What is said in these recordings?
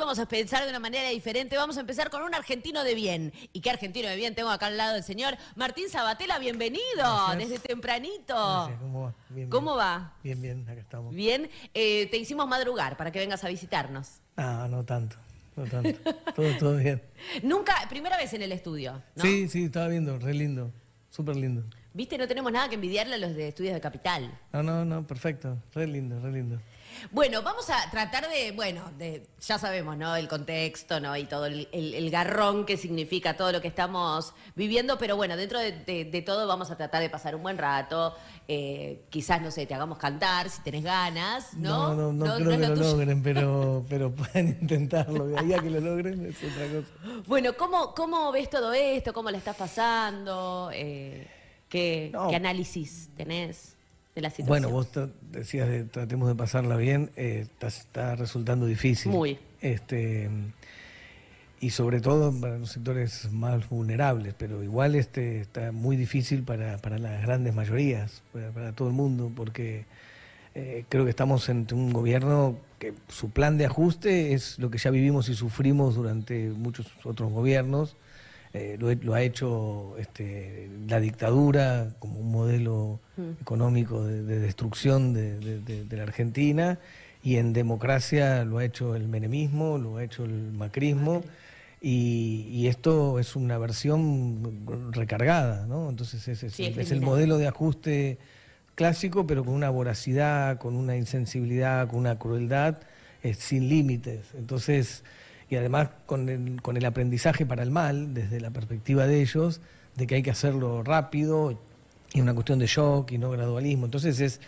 vamos a pensar de una manera diferente. Vamos a empezar con un argentino de bien. ¿Y qué argentino de bien tengo acá al lado el señor Martín Sabatella? Bienvenido desde tempranito. ¿Cómo va? Bien, bien. acá estamos. Bien, eh, te hicimos madrugar para que vengas a visitarnos. Ah, no tanto. No tanto. todo, bien. Nunca, primera vez en el estudio. Sí, sí, estaba viendo, re lindo. Súper lindo. Viste, no tenemos nada que envidiarle a los de estudios de capital. No, no, no, perfecto. Re lindo, re lindo. Bueno, vamos a tratar de, bueno, ya sabemos, ¿no? El contexto, ¿no? Y todo el, garrón que significa todo lo que estamos viviendo, pero bueno, dentro de, todo vamos a tratar de pasar un buen rato. Eh, quizás, no sé, te hagamos cantar si tenés ganas, ¿no? No, no, no, no creo que lo, logren, pero, pero pueden intentarlo. De ahí a que lo logren es otra cosa. Bueno, ¿cómo, cómo ves todo esto? ¿Cómo le estás pasando? Eh, ¿Qué análisis tenés? Bueno, vos decías, de, tratemos de pasarla bien, eh, está, resultando difícil. Muy. Este, y sobre todo para los sectores más vulnerables, pero igual este está muy difícil para, las grandes mayorías, para, todo el mundo, porque eh, creo que estamos ante un gobierno que su plan de ajuste es lo que ya vivimos y sufrimos durante muchos otros gobiernos eh, lo, ha hecho este, la dictadura como un modelo mm. económico de, destrucción de, la Argentina y en democracia lo ha hecho el menemismo, lo ha hecho el macrismo y, esto es una versión recargada, ¿no? Entonces es, el modelo de ajuste clásico pero con una voracidad, con una insensibilidad, con una crueldad eh, sin límites. Entonces y además con el, con el aprendizaje para el mal, desde la perspectiva de ellos, de que hay que hacerlo rápido y una cuestión de shock y no gradualismo. Entonces es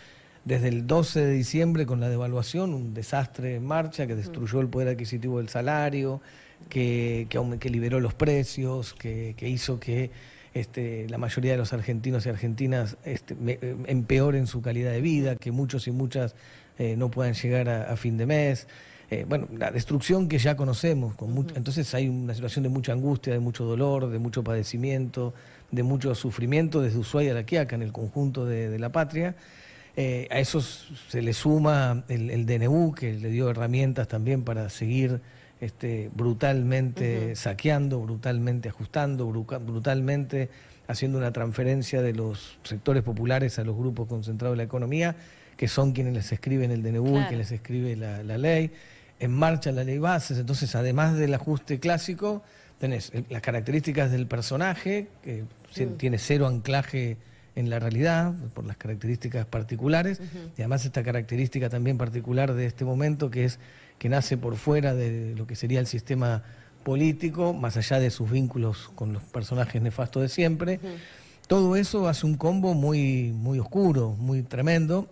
desde el 12 de diciembre con la devaluación, un desastre en marcha que destruyó el poder adquisitivo del salario, que, que, liberó los precios, que, hizo que este, la mayoría de los argentinos y argentinas este, em, empeoren su calidad de vida, que muchos y muchas eh, no puedan llegar a fin de mes. Eh, bueno, la destrucción que ya conocemos. entonces hay una situación de mucha angustia, de mucho dolor, de mucho padecimiento, de mucho sufrimiento desde Ushuaia a La Quiaca, en el conjunto de, la patria. Eh, a eso se le suma el, DNU, que le dio herramientas también para seguir este, brutalmente saqueando, brutalmente ajustando, brutalmente haciendo una transferencia de los sectores populares a los grupos concentrados de la economía, que son quienes les escriben el DNU y quienes les escribe la ley en marcha la ley bases, entonces además del ajuste clásico, tenés las características del personaje, que tiene cero anclaje en la realidad, por las características particulares, y además esta característica también particular de este momento, que es que nace por fuera de lo que sería el sistema político, más allá de sus vínculos con los personajes nefastos de siempre. Todo eso hace un combo muy, muy oscuro, muy tremendo,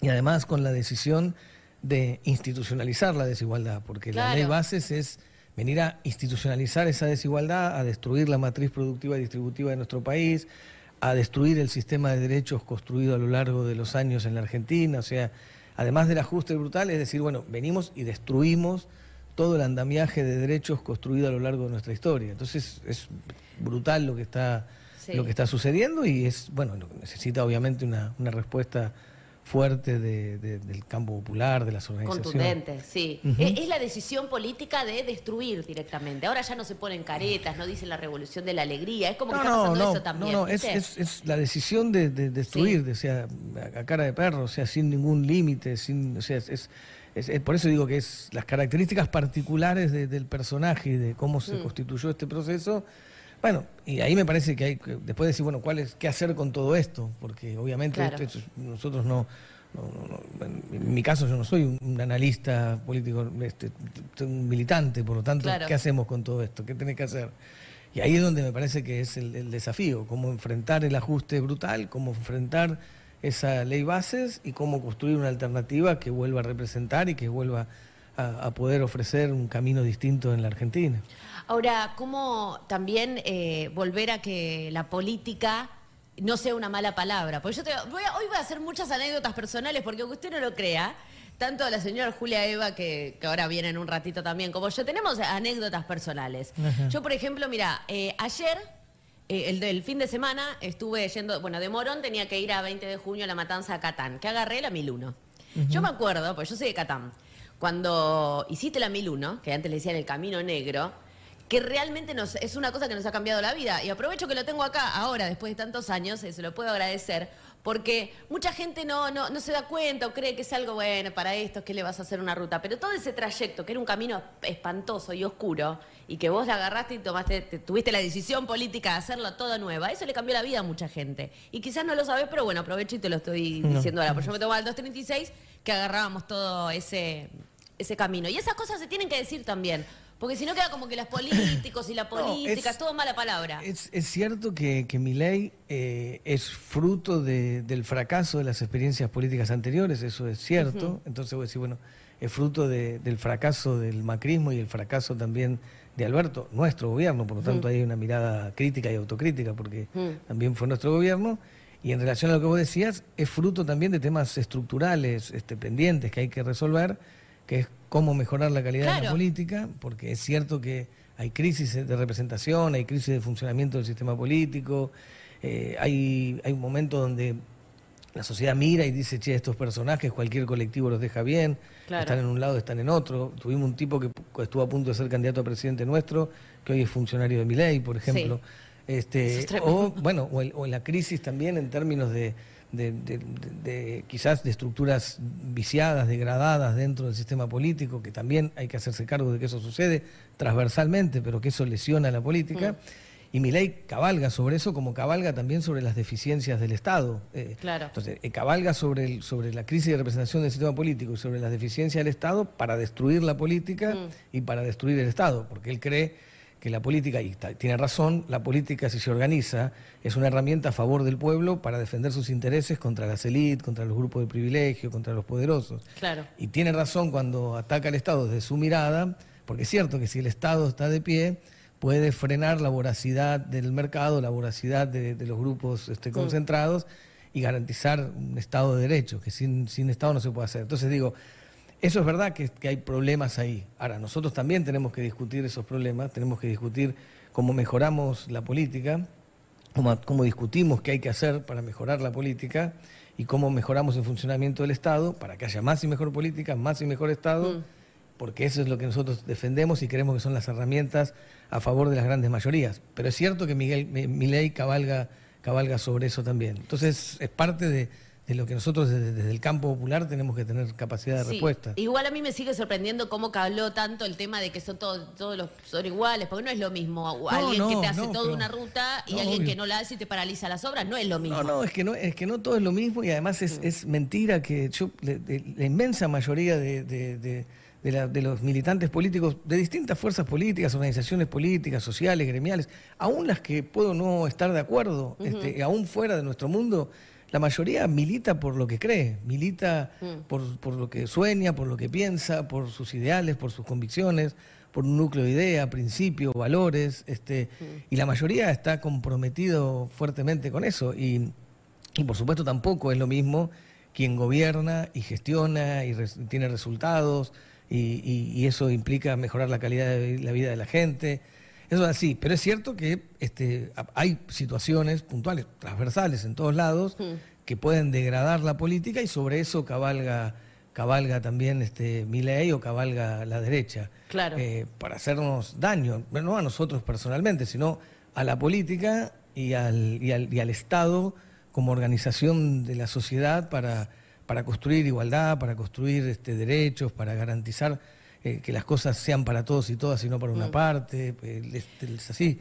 y además con la decisión de institucionalizar la desigualdad, porque la ley bases es venir a institucionalizar esa desigualdad, a destruir la matriz productiva y distributiva de nuestro país, a destruir el sistema de derechos construido a lo largo de los años en la Argentina, o sea, además del ajuste brutal, es decir, bueno, venimos y destruimos todo el andamiaje de derechos construido a lo largo de nuestra historia. Entonces, es brutal lo que está, lo que está sucediendo y es, bueno, necesita obviamente una, una respuesta fuerte de, del campo popular, de las organizaciones. Contundente, sí. es, la decisión política de destruir directamente. Ahora ya no se ponen caretas, no dicen la revolución de la alegría, es como que está eso también. No, no, es, es, la decisión de, destruir, o sea, a cara de perro, o sea, sin ningún límite, sin, o sea, es, por eso digo que es las características particulares del personaje y de cómo se mm. constituyó este proceso bueno, y ahí me parece que hay que después decir, bueno, ¿cuál es, ¿qué hacer con todo esto? Porque obviamente nosotros no, en mi caso yo no soy un, analista político, este, soy un militante, por lo tanto, ¿qué hacemos con todo esto? ¿Qué tiene que hacer? Y ahí es donde me parece que es el, desafío, cómo enfrentar el ajuste brutal, cómo enfrentar esa ley bases y cómo construir una alternativa que vuelva a representar y que vuelva a poder ofrecer un camino distinto en la Argentina. Ahora, ¿cómo también eh, volver a que la política no sea una mala palabra? Porque yo te, voy hoy voy a hacer muchas anécdotas personales, porque aunque usted no lo crea, tanto la señora Julia Eva, que, ahora viene en un ratito también, como yo, tenemos anécdotas personales. Yo, por ejemplo, mira, eh, ayer, eh, el del fin de semana, estuve yendo, bueno, de Morón tenía que ir a 20 de junio a la matanza a Catán, que agarré la 1001. Yo me acuerdo, pues yo soy de Catán, cuando hiciste la 1001, que antes le decían el Camino Negro, que realmente es una cosa que nos ha cambiado la vida. Y aprovecho que lo tengo acá ahora, después de tantos años, eh, se lo puedo agradecer, porque mucha gente no, no, no, se da cuenta o cree que es algo bueno para esto, que le vas a hacer una ruta. Pero todo ese trayecto, que era un camino espantoso y oscuro, y que vos la agarraste y tomaste, tuviste la decisión política de hacerlo toda nueva, eso le cambió la vida a mucha gente. Y quizás no lo sabés, pero bueno, aprovecho y te lo estoy diciendo ahora. Porque yo me tomo el 236, que agarrábamos todo ese, ese camino. Y esas cosas se tienen que decir también. Porque si no queda como que las políticos y las políticas, es, todo mala palabra. Es, cierto que, mi ley eh, es fruto del fracaso de las experiencias políticas anteriores, eso es cierto. Entonces voy a decir, bueno, es fruto del fracaso del macrismo y el fracaso también de Alberto, nuestro gobierno, por lo tanto hay una mirada crítica y autocrítica, porque también fue nuestro gobierno. Y en relación a lo que vos decías, es fruto también de temas estructurales este, pendientes que hay que resolver, que es cómo mejorar la calidad de la política, porque es cierto que hay crisis de representación, hay crisis de funcionamiento del sistema político, eh, hay, hay un momento donde la sociedad mira y dice, che, estos personajes, cualquier colectivo los deja bien, están en un lado, están en otro. Tuvimos un tipo que estuvo a punto de ser candidato a presidente nuestro, que hoy es funcionario de mi ley, por ejemplo. Este, o bueno, o, la crisis también en términos de, de, quizás de estructuras viciadas, degradadas dentro del sistema político, que también hay que hacerse cargo de que eso sucede transversalmente, pero que eso lesiona la política. Mm. Y mi ley cabalga sobre eso como cabalga también sobre las deficiencias del Estado. Eh, claro. Entonces, eh, cabalga sobre, sobre la crisis de representación del sistema político y sobre las deficiencias del Estado para destruir la política mm. y para destruir el Estado, porque él cree que la política, y tiene razón, la política si se organiza es una herramienta a favor del pueblo para defender sus intereses contra las élites, contra los grupos de privilegio, contra los poderosos. Claro. Y tiene razón cuando ataca al Estado desde su mirada, porque es cierto que si el Estado está de pie, puede frenar la voracidad del mercado, la voracidad de, los grupos este, mm. concentrados y garantizar un Estado de Derecho, que sin, sin Estado no se puede hacer. Entonces digo, eso es verdad que, hay problemas ahí. Ahora, nosotros también tenemos que discutir esos problemas, tenemos que discutir cómo mejoramos la política, cómo, discutimos qué hay que hacer para mejorar la política y cómo mejoramos el funcionamiento del Estado para que haya más y mejor política, más y mejor Estado, mm. porque eso es lo que nosotros defendemos y creemos que son las herramientas a favor de las grandes mayorías. Pero es cierto que Miguel ley cabalga, cabalga sobre eso también. Entonces, es parte de de lo que nosotros desde, el campo popular tenemos que tener capacidad de respuesta. Igual a mí me sigue sorprendiendo cómo habló tanto el tema de que son todos, todos los son iguales, porque no es lo mismo alguien que te hace toda una ruta y alguien que no la hace y te paraliza las obras, no es lo mismo. No, no, es que no, es que no todo es lo mismo y además es, mm. mentira que yo, la inmensa mayoría de, los militantes políticos de distintas fuerzas políticas, organizaciones políticas, sociales, gremiales, aún las que puedo no estar de acuerdo, este, aún fuera de nuestro mundo, la mayoría milita por lo que cree, milita mm. por, lo que sueña, por lo que piensa, por sus ideales, por sus convicciones, por un núcleo de idea, principios, valores, este, mm. y la mayoría está comprometido fuertemente con eso. Y, por supuesto tampoco es lo mismo quien gobierna y gestiona y tiene resultados, y, y, eso implica mejorar la calidad de la vida de la gente eso así, pero es cierto que este, hay situaciones puntuales, transversales en todos lados, hmm. que pueden degradar la política y sobre eso cabalga cabalga también este ley o cabalga la derecha. Eh, para hacernos daño, no a nosotros personalmente, sino a la política y al, y al, Estado como organización de la sociedad para, para construir igualdad, para construir este, derechos, para garantizar eh, que las cosas sean para todos y todas y no para una mm. parte, eh, es, así.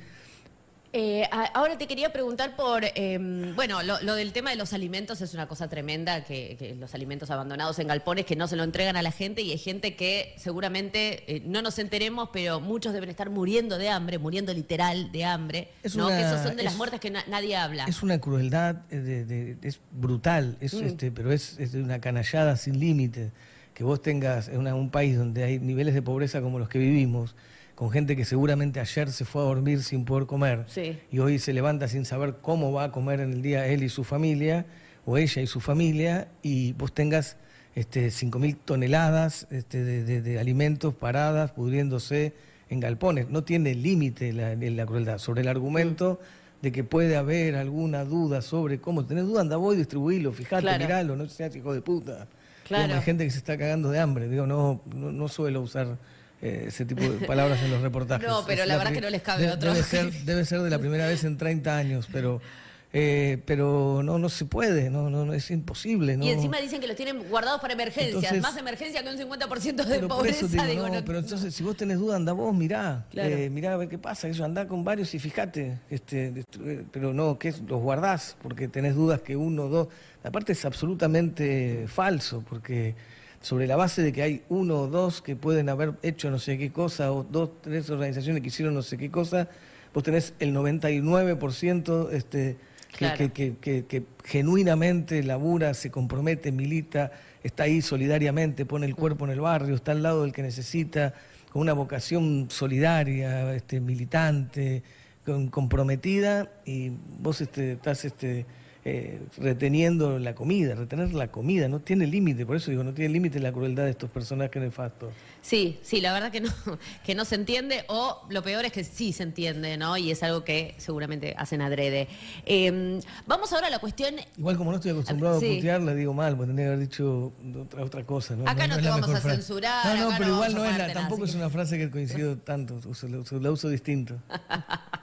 Eh, ahora te quería preguntar por, em, bueno, lo, del tema de los alimentos es una cosa tremenda, que, los alimentos abandonados en galpones que no se lo entregan a la gente y hay gente que seguramente no nos enteremos, pero muchos deben estar muriendo de hambre, muriendo literal de hambre, ¿no? que esos son de las muertes que nadie habla. Es una crueldad, es brutal, mm. este, pero es, una canallada sin límite que vos tengas en un país donde hay niveles de pobreza como los que vivimos, con gente que seguramente ayer se fue a dormir sin poder comer y hoy se levanta sin saber cómo va a comer en el día él y su familia, o ella y su familia, y vos tengas este, 5.000 toneladas este, de, alimentos paradas, pudriéndose en galpones. No tiene límite la, la, crueldad. Sobre el argumento mm. de que puede haber alguna duda sobre cómo. ¿Tenés duda? Anda, voy, distribuílo, fijate, miralo, no seas hijo de puta hay gente que se está cagando de hambre. Digo, no, no, suelo usar eh, ese tipo de palabras en los reportajes. No, pero la, verdad es que no les cabe otro. Debe ser, debe ser de la primera vez en 30 años, pero eh, pero no, no se puede, no, no, es imposible. No. Y encima dicen que los tienen guardados para emergencias, más emergencia que un 50% de pobreza. pero entonces, si vos tenés duda, anda vos, mirá, eh, mirá a ver qué pasa, eso, andá con varios y fíjate, este, eh, pero no, que los guardás, porque tenés dudas que uno, dos, parte es absolutamente falso, porque sobre la base de que hay uno o dos que pueden haber hecho no sé qué cosa, o dos, tres organizaciones que hicieron no sé qué cosa, vos tenés el 99% este, que, genuinamente labura, se compromete, milita, está ahí solidariamente, pone el cuerpo en el barrio, está al lado del que necesita, con una vocación solidaria, este, militante, comprometida, y vos este, estás... Este, eh, reteniendo la comida, retener la comida, no tiene límite, por eso digo, no tiene límite la crueldad de estos personajes nefastos. Sí, sí, la verdad que no, que no se entiende, o lo peor es que sí se entiende, ¿no? Y es algo que seguramente hacen adrede. Em, vamos ahora a la cuestión. Igual como no estoy acostumbrado a putear, le digo mal, porque tendría que haber dicho otra, otra cosa, ¿no? Acá no, te vamos a censurar. No, no, pero igual no es la, tampoco es una frase que coincido tanto, la uso, la uso distinto.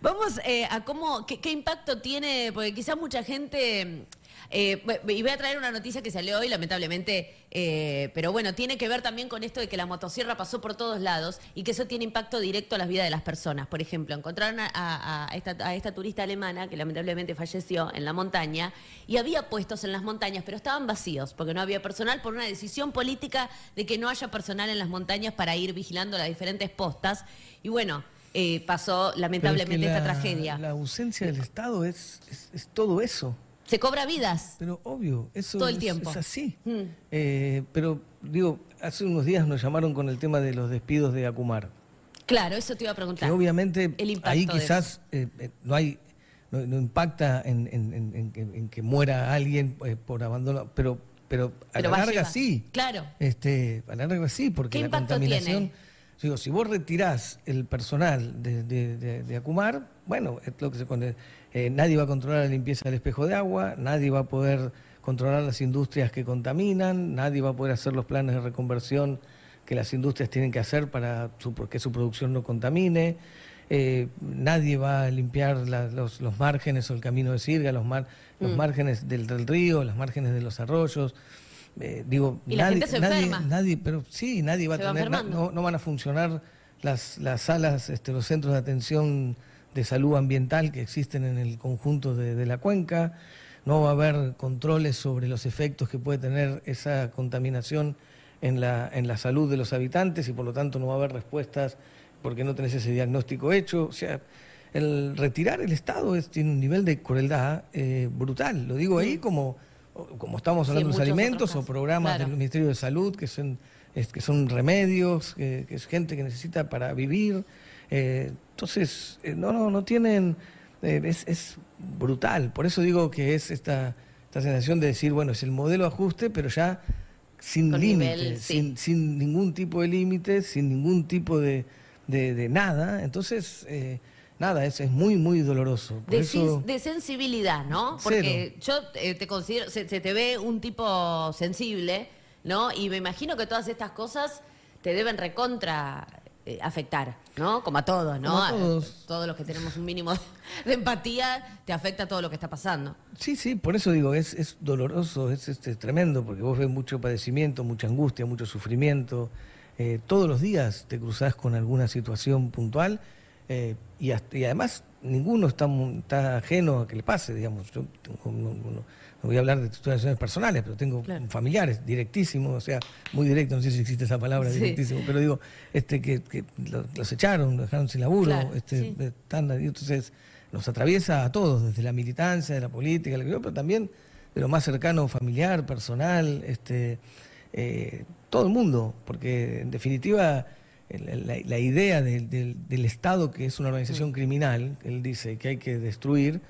Vamos eh, a cómo, qué, impacto tiene, porque quizás mucha gente, eh, y voy a traer una noticia que salió hoy, lamentablemente, eh, pero bueno, tiene que ver también con esto de que la motosierra pasó por todos lados y que eso tiene impacto directo a las vidas de las personas. Por ejemplo, encontraron esta, a esta turista alemana que lamentablemente falleció en la montaña y había puestos en las montañas, pero estaban vacíos porque no había personal por una decisión política de que no haya personal en las montañas para ir vigilando las diferentes postas. Y bueno, eh, pasó lamentablemente esta tragedia. La ausencia del Estado es, todo eso. Se cobra vidas. Pero obvio, eso todo es, así. Mm. Eh, pero digo, hace unos días nos llamaron con el tema de los despidos de Acumar. Claro, eso te iba a preguntar. obviamente ahí quizás eh, no hay no, impacta en, que muera alguien por abandono, pero pero a larga sí. Claro. Este, a sí, porque la contaminación si vos retirás el personal de, de, Acumar, bueno, es lo que se eh, nadie va a controlar la limpieza del espejo de agua, nadie va a poder controlar las industrias que contaminan, nadie va a poder hacer los planes de reconversión que las industrias tienen que hacer para su, que su producción no contamine, eh, nadie va a limpiar los, márgenes o el camino de sirga, los, mar, los mm. márgenes del, del río, los márgenes de los arroyos. Eh, digo, nadie, nadie, pero sí, nadie va a tener, no, van a funcionar las, las salas, este, los centros de atención de salud ambiental que existen en el conjunto de, de la cuenca, no va a haber controles sobre los efectos que puede tener esa contaminación en la, en la salud de los habitantes y por lo tanto no va a haber respuestas porque no tenés ese diagnóstico hecho. O sea, el retirar el Estado es, tiene un nivel de crueldad eh, brutal. Lo digo ahí mm. como como estamos hablando de los alimentos o programas del Ministerio de Salud, que son, que son remedios, que, es gente que necesita para vivir. Eh, entonces, eh, no, no, no tienen, eh, es, brutal. Por eso digo que es esta, esta sensación de decir, bueno, es el modelo ajuste, pero ya sin límites, sin, sin, ningún tipo de límites, sin ningún tipo de, de, nada. Entonces, eh, nada, es, muy, muy doloroso. De, sensibilidad, ¿no? Porque yo eh, te considero, se, te ve un tipo sensible, ¿no? Y me imagino que todas estas cosas te deben recontra eh, afectar, ¿no? Como a todos, ¿no? a todos. Eh, todos los que tenemos un mínimo de empatía, te afecta todo lo que está pasando. Sí, sí, por eso digo, es, doloroso, es, este, tremendo, porque vos ves mucho padecimiento, mucha angustia, mucho sufrimiento. todos los días te cruzás con alguna situación puntual eh, y, además ninguno está, ajeno a que le pase, digamos. Yo no, voy a hablar de situaciones personales, pero tengo familiares directísimos, o sea, muy directo, no sé si existe esa palabra, directísimo, pero digo, este que, los echaron, dejaron sin laburo, este, entonces nos atraviesa a todos, desde la militancia, de la política, pero también de lo más cercano, familiar, personal, este, eh, todo el mundo, porque en definitiva la, idea del, Estado, que es una organización criminal, él dice que hay que destruir,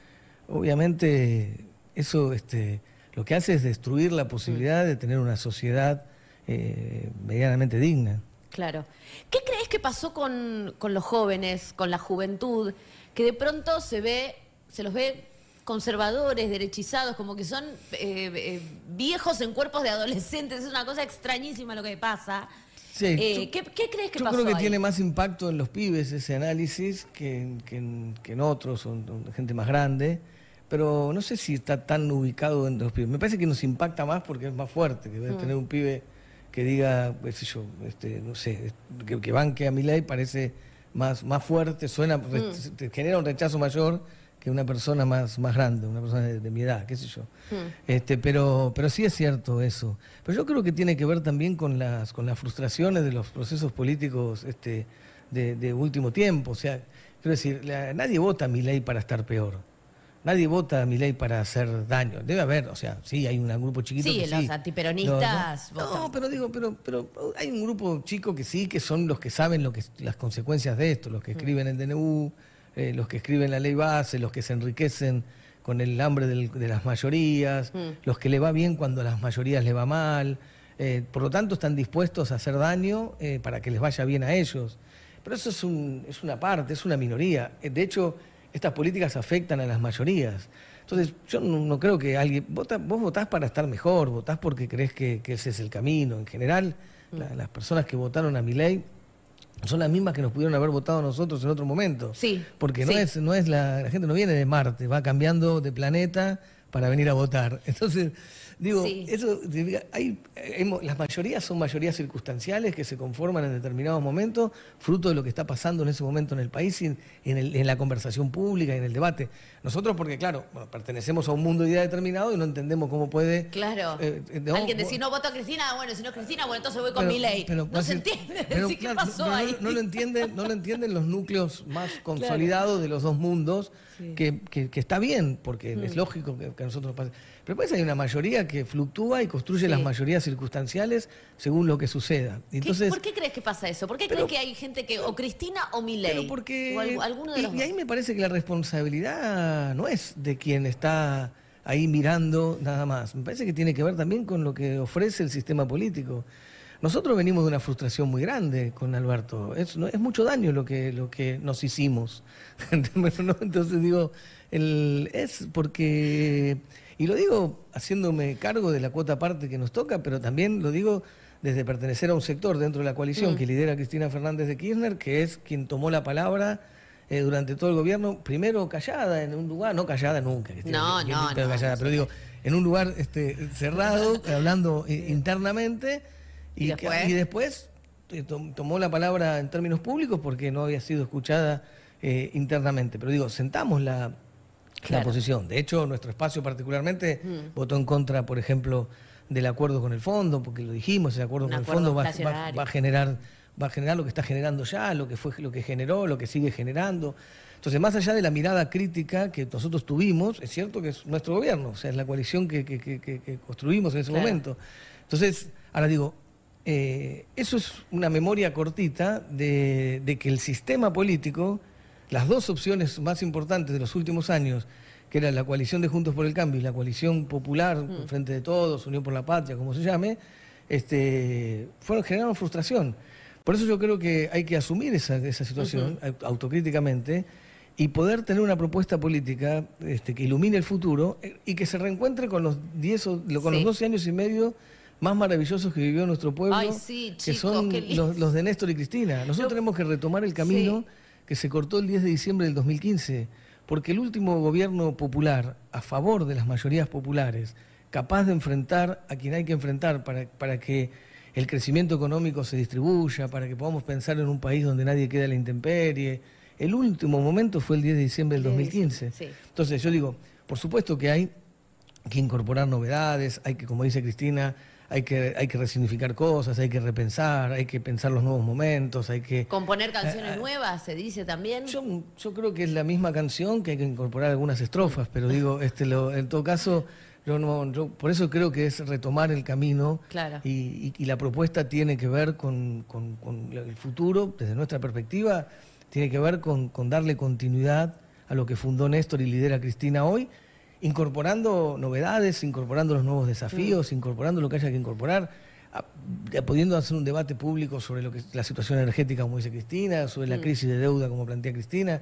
obviamente eso este, lo que hace es destruir la posibilidad mm. de tener una sociedad eh, medianamente digna. Claro. ¿Qué crees que pasó con, los jóvenes, con la juventud, que de pronto se ve, se los ve conservadores, derechizados, como que son eh, eh, viejos en cuerpos de adolescentes, es una cosa extrañísima lo que pasa. Eh, ¿qué, crees que yo creo que tiene más impacto en los pibes ese análisis que, en otros, son gente más grande, pero no sé si está tan ubicado en los pibes. Me parece que nos impacta más porque es más fuerte, que mm. tener un pibe que diga, yo, este, no sé, que, banque a mi ley parece más, más fuerte, suena, mm. genera un rechazo mayor que una persona más, más grande, una persona de, mi edad, qué sé yo. Hmm. Este, pero, pero sí es cierto eso. Pero yo creo que tiene que ver también con las, con las frustraciones de los procesos políticos este, de, último tiempo. O sea, quiero decir, nadie vota a mi ley para estar peor. Nadie vota a mi ley para hacer daño. Debe haber, o sea, sí, hay un grupo chiquito. Sí, Sí, los antiperonistas. No, votan. no, pero digo, pero, pero hay un grupo chico que sí, que son los que saben lo que, las consecuencias de esto, los que hmm. escriben el DNU, eh, los que escriben la ley base, los que se enriquecen con el hambre de las mayorías, mm. los que le va bien cuando a las mayorías le va mal. Eh, por lo tanto, están dispuestos a hacer daño eh, para que les vaya bien a ellos. Pero eso es, una parte, es una minoría. De hecho, estas políticas afectan a las mayorías. Entonces, yo no, creo que alguien... vos votás para estar mejor, votás porque crees que, ese es el camino. En general, mm. las personas que votaron a mi ley son las mismas que nos pudieron haber votado nosotros en otro momento. Sí. Porque no es, no es la, la gente no viene de Marte, va cambiando de planeta para venir a votar. Entonces, Digo, eso hay, las mayorías son mayorías circunstanciales que se conforman en determinados momentos, fruto de lo que está pasando en ese momento en el país y en, la conversación pública y en el debate. Nosotros, porque claro, pertenecemos a un mundo de idea determinado y no entendemos cómo puede. Claro. Eh, eh, Alguien decir no voto a Cristina, ah, bueno, si no es Cristina, bueno, entonces voy con mi ley. no se entiende. ¿Qué pasó ahí? No, lo entienden, no lo entienden los núcleos más consolidados de los dos mundos, que, está bien, porque es mm. lógico que, que nosotros pasemos. Pero después pues hay una mayoría que fluctúa y construye las mayorías circunstanciales según lo que suceda. Entonces, ¿Por qué crees que pasa eso? ¿Por qué crees que hay gente que o Cristina o Milei? porque o alguno de los y, ahí me parece que la responsabilidad no es de quien está ahí mirando nada más. Me parece que tiene que ver también con lo que ofrece el sistema político. Nosotros venimos de una frustración muy grande con Alberto. Es, es mucho daño lo que, lo que nos hicimos. Entonces digo, el, es porque y lo digo haciéndome cargo de la cuota parte que nos toca, pero también lo digo desde pertenecer a un sector dentro de la coalición mm. que lidera Cristina Fernández de Kirchner, que es quien tomó la palabra eh, durante todo el gobierno, primero callada en un lugar, no callada nunca. no, no, no, Pero digo, en un lugar este, cerrado, hablando eh, internamente, y, ¿Y después, y después eh, tomó la palabra en términos públicos porque no había sido escuchada internamente. Pero digo, sentamos la la posición. De hecho, nuestro espacio particularmente mm. votó en contra, por ejemplo, del acuerdo con el fondo, porque lo dijimos, el acuerdo con el fondo va, a generar va a generar lo que está generando ya, lo que fue lo que generó, lo que sigue generando. Entonces, más allá de la mirada crítica que nosotros tuvimos, es cierto que es nuestro gobierno, o sea, es la coalición que, construimos en ese momento. Entonces, ahora digo, eh, eso es una memoria cortita de que el sistema político las dos opciones más importantes de los últimos años, que era la coalición de Juntos por el Cambio y la coalición popular, mm. Frente de Todos, Unión por la Patria, como se llame, este, fueron, generaron frustración. Por eso yo creo que hay que asumir esa, situación autocríticamente y poder tener una propuesta política este, que ilumine el futuro eh, y que se reencuentre con los o con los 12 años y medio más maravillosos que vivió nuestro pueblo, que son los, de Néstor y Cristina. Nosotros tenemos que retomar el camino que se cortó el 10 de diciembre del 2015, porque el último gobierno popular a favor de las mayorías populares, capaz de enfrentar a quien hay que enfrentar para, para que el crecimiento económico se distribuya, para que podamos pensar en un país donde nadie quede a la intemperie. El último momento fue el 10 de diciembre del 2015. Entonces yo digo, por supuesto que hay que incorporar novedades, hay que, como dice Cristina, hay que, hay que resignificar cosas, hay que repensar, hay que pensar los nuevos momentos, hay que... Componer canciones eh, eh, nuevas, se dice también. Yo, creo que es la misma canción que hay que incorporar algunas estrofas, pero digo, este, en todo caso, yo no, por eso creo que es retomar el camino claro. y, la propuesta tiene que ver con, el futuro, desde nuestra perspectiva, tiene que ver con, con darle continuidad a lo que fundó Néstor y lidera Cristina hoy incorporando novedades, incorporando los nuevos desafíos, mm. incorporando lo que haya que incorporar, pudiendo hacer un debate público sobre lo que la situación energética, como dice Cristina, sobre la mm. crisis de deuda, como plantea Cristina.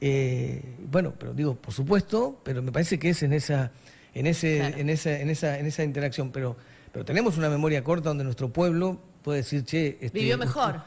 Eh, bueno, pero digo, por supuesto, pero me parece que es en esa, en ese, en esa, en esa, interacción. Pero, pero tenemos una memoria corta donde nuestro pueblo puede decir, che, este, vivió mejor.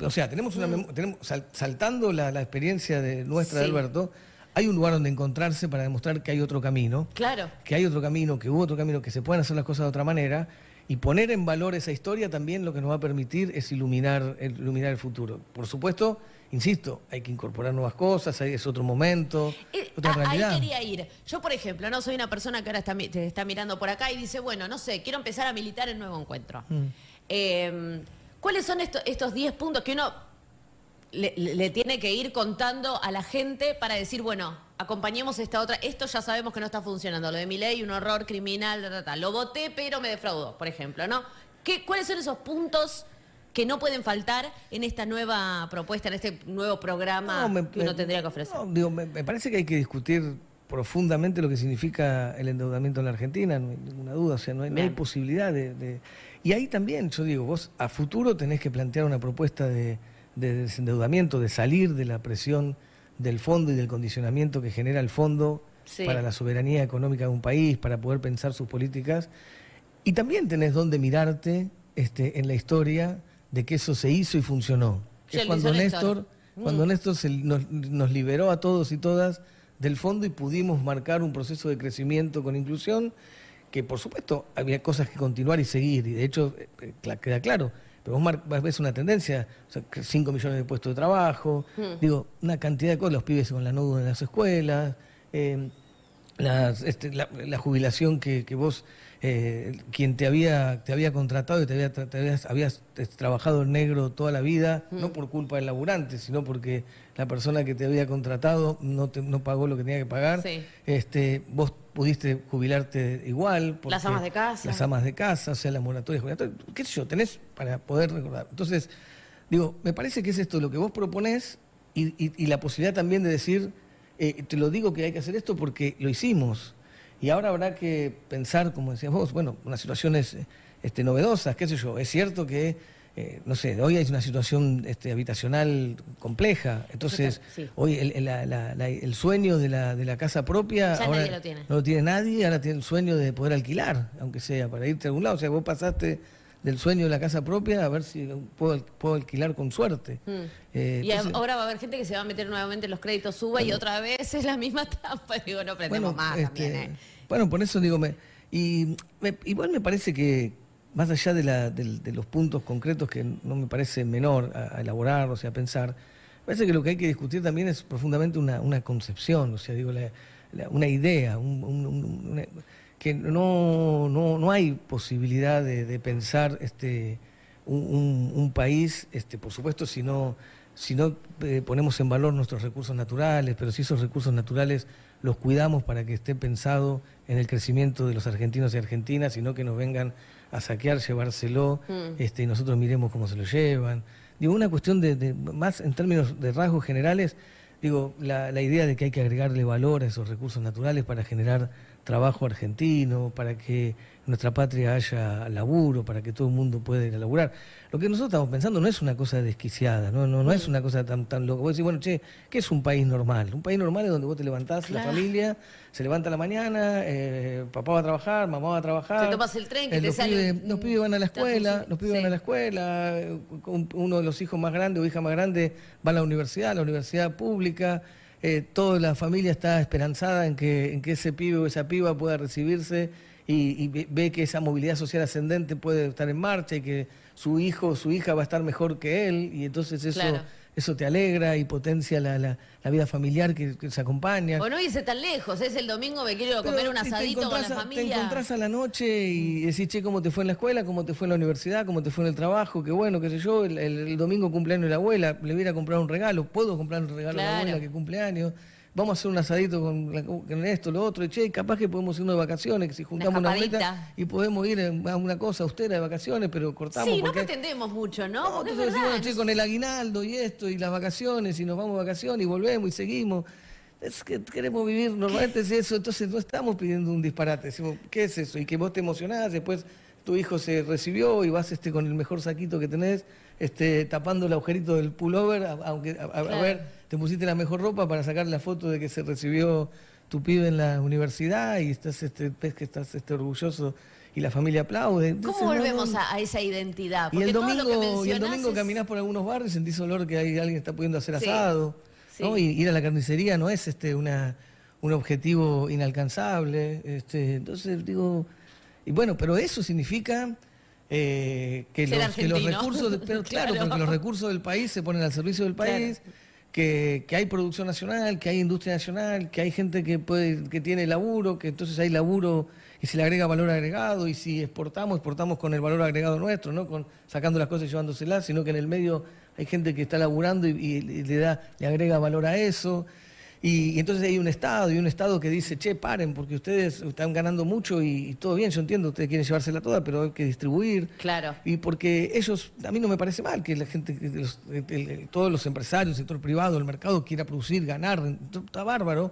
o sea, tenemos una mm. saltando la, experiencia de nuestra de Alberto hay un lugar donde encontrarse para demostrar que hay otro camino. Claro. Que hay otro camino, que hubo otro camino, que se pueden hacer las cosas de otra manera. Y poner en valor esa historia también lo que nos va a permitir es iluminar, iluminar el futuro. Por supuesto, insisto, hay que incorporar nuevas cosas, es otro momento, eh, otra realidad. Ahí quería ir. Yo, por ejemplo, no soy una persona que ahora está, te está mirando por acá y dice, bueno, no sé, quiero empezar a militar el nuevo encuentro. Mm. Em, ¿Cuáles son estos 10 puntos que uno le, tiene que ir contando a la gente para decir, bueno, acompañemos esta otra, esto ya sabemos que no está funcionando, lo de mi ley, un horror criminal, lo voté pero me defraudó, por ejemplo, ¿no? ¿Qué, ¿Cuáles son esos puntos que no pueden faltar en esta nueva propuesta, en este nuevo programa que uno tendría que ofrecer? me, parece que hay que discutir profundamente lo que significa el endeudamiento en la Argentina, no hay ninguna duda, o sea, no hay, posibilidad de... Y ahí también, yo digo, vos a futuro tenés que plantear una propuesta de de desendeudamiento, de salir de la presión del fondo y del condicionamiento que genera el fondo para la soberanía económica de un país, para poder pensar sus políticas. Y también tenés donde mirarte este, en la historia de que eso se hizo y funcionó. es cuando Néstor, mm. nos, nos liberó a todos y todas del fondo y pudimos marcar un proceso de crecimiento con inclusión que por supuesto había cosas que continuar y seguir, y de hecho eh, eh, queda claro, pero vos ves una tendencia, o 5 millones de puestos de trabajo, mm. digo, una cantidad de cosas, los pibes con la nudo en las escuelas, eh, este, la, la, jubilación que, que vos eh, quien te había, te había contratado y te, había, habías, eh, trabajado en negro toda la vida, mm. no por culpa del laburante, sino porque la persona que te había contratado no, te, no pagó lo que tenía que pagar. Este, vos pudiste jubilarte igual. Las amas de casa. Las amas de casa, o sea, las moratorias qué sé yo, tenés para poder recordar. Entonces, digo, me parece que es esto lo que vos proponés y, la posibilidad también de decir, eh, te lo digo que hay que hacer esto porque lo hicimos. Y ahora habrá que pensar, como decías vos, bueno, unas situaciones eh, este, novedosas, qué sé yo. Es cierto que, eh, no sé, hoy hay una situación este, habitacional compleja. Entonces, hoy el, sueño de la, de la casa propia. No lo tiene nadie, ahora tiene el sueño de poder alquilar, aunque sea para irte a algún lado. O sea, vos pasaste del sueño de la casa propia a ver si puedo, alquilar con suerte. Mm. Eh, y ahora va a haber gente que se va a meter nuevamente en los créditos suba y otra vez es la misma trampa. Digo, no aprendemos más este, también. ¿eh? Bueno, por eso digo, me, y igual me parece que más allá de, la, los puntos concretos que no me parece menor a, elaborar, o sea, a pensar, me parece que lo que hay que discutir también es profundamente una, concepción, o sea, digo, una idea, un, que no, no, hay posibilidad de, pensar este, un, país, este, por supuesto, si no, si no eh, ponemos en valor nuestros recursos naturales, pero si esos recursos naturales los cuidamos para que esté pensado en el crecimiento de los argentinos y argentinas, sino que nos vengan a saquear, llevárselo, mm. este, y nosotros miremos cómo se lo llevan. Digo, una cuestión más en términos de rasgos generales, digo, la, la idea de que hay que agregarle valor a esos recursos naturales para generar trabajo argentino, para que en nuestra patria haya laburo, para que todo el mundo pueda ir a laburar. Lo que nosotros estamos pensando no es una cosa desquiciada, no, no, no, es mm. una cosa tan, tan loca. Vos decís, bueno, che, ¿qué es un país normal? Un país normal es donde vos te levantás, la familia se levanta la mañana, eh, papá va a trabajar, mamá va a trabajar. Te tomas el tren que eh, te sale. los pibes van a la escuela, los pibes van a la escuela, eh, uno de los hijos más grandes o hija más grande va a la universidad, a la universidad pública. Eh, toda la familia está esperanzada en que, en que ese pibe o esa piba pueda recibirse y, ve que esa movilidad social ascendente puede estar en marcha y que su hijo o su hija va a estar mejor que él y entonces eso eso te alegra y potencia la, la, vida familiar que, se acompaña. bueno y irse tan lejos, es el domingo me quiero comer un asadito con la familia. Te encontrás a la noche y decís, che, cómo te fue en la escuela, cómo te fue en la universidad, cómo te fue en el trabajo, qué bueno, qué sé yo, el, el, domingo cumpleaños de la abuela, le voy a comprar un regalo, puedo comprar un regalo a la abuela que cumpleaños vamos a hacer un asadito con, esto, lo otro, y che, capaz que podemos irnos de vacaciones, que si juntamos una, boleta y podemos ir a una cosa austera de vacaciones, pero cortamos. Sí, no pretendemos mucho, ¿no? porque Decimos, con el aguinaldo y esto, y las vacaciones, y nos vamos de vacaciones, y volvemos y seguimos es que queremos vivir, normalmente es eso, entonces no estamos pidiendo un disparate, decimos, ¿qué es eso? Y que vos te emocionás, después tu hijo se recibió y vas este con el mejor saquito que tenés este, tapando el agujerito del pullover, aunque a, ver, te pusiste la mejor ropa para sacar la foto de que se recibió tu pibe en la universidad y estás este ves que estás este orgulloso y la familia aplaude. ¿Cómo volvemos A, esa identidad? y el domingo, y el domingo por algunos barrios y sentís olor que hay, alguien está pudiendo hacer asado. ¿no? Y ir a la carnicería no es este una un objetivo inalcanzable. Este, entonces digo, y bueno, pero eso significa eh, que, los, recursos, claro, los recursos del país se ponen al servicio del país. Que, hay producción nacional, que hay industria nacional, que hay gente que puede, que tiene laburo, que entonces hay laburo y se le agrega valor agregado, y si exportamos, exportamos con el valor agregado nuestro, no con sacando las cosas y llevándoselas, sino que en el medio hay gente que está laburando y, le da, le agrega valor a eso. Y, entonces hay un Estado y un Estado que dice, che, paren, porque ustedes están ganando mucho y, todo bien, yo entiendo, ustedes quieren llevársela toda, pero hay que distribuir. Claro. Y porque ellos, a mí no me parece mal que la gente, todos los empresarios, el sector privado, el mercado quiera producir, ganar, está bárbaro,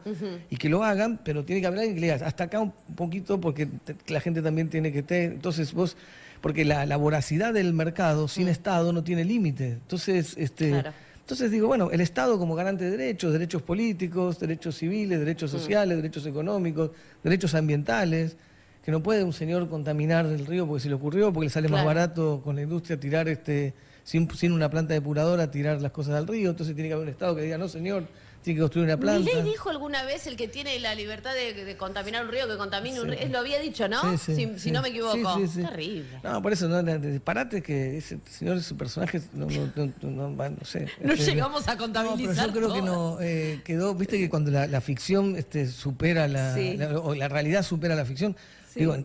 y que lo hagan, pero tiene que haber alguien que le diga, hasta acá un poquito, porque la gente también tiene que tener. Entonces vos porque la, voracidad del mercado sin mm. Estado no tiene límite. Entonces, este, entonces digo, bueno, el Estado como garante de derechos, derechos políticos, derechos civiles, derechos mm. sociales, derechos económicos, derechos ambientales, que no puede un señor contaminar el río porque se le ocurrió, porque le sale más barato con la industria tirar este, sin, sin una planta depuradora, tirar las cosas al río, entonces tiene que haber un Estado que diga, no señor, tiene que construir una planta. ley dijo alguna vez el que tiene la libertad de, contaminar un río, que contamine un río. Lo había dicho, ¿no? si, no me equivoco. Terrible. No, por eso, no, disparate que ese señor, ese personaje, no, no, no, no sé. No este, llegamos a contabilizar. No, pero yo creo que no eh, quedó, viste que cuando la, la ficción este, supera la, o la realidad supera la ficción. Sí. Digo,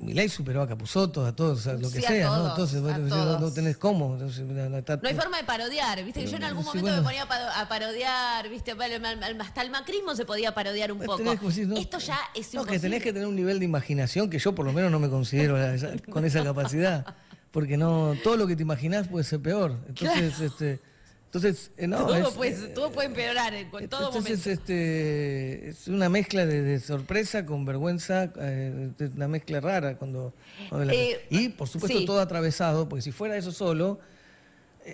Milay superó a Capuzoto, a todos, a lo que sea, ¿no? Entonces, no, tenés cómo. No, hay forma de parodiar, ¿viste? yo en algún momento me ponía a parodiar, ¿viste? Hasta el macrismo se podía parodiar un poco. Esto ya es imposible. No, que tenés que tener un nivel de imaginación que yo por lo menos no me considero con esa capacidad. Porque no, todo lo que te imaginás puede ser peor. Entonces, este entonces, eh, eh, todo, puede empeorar en todo momento. Entonces, este, es una mezcla de, sorpresa con vergüenza, eh, una mezcla rara. cuando, Y, por supuesto, todo atravesado, porque si fuera eso solo,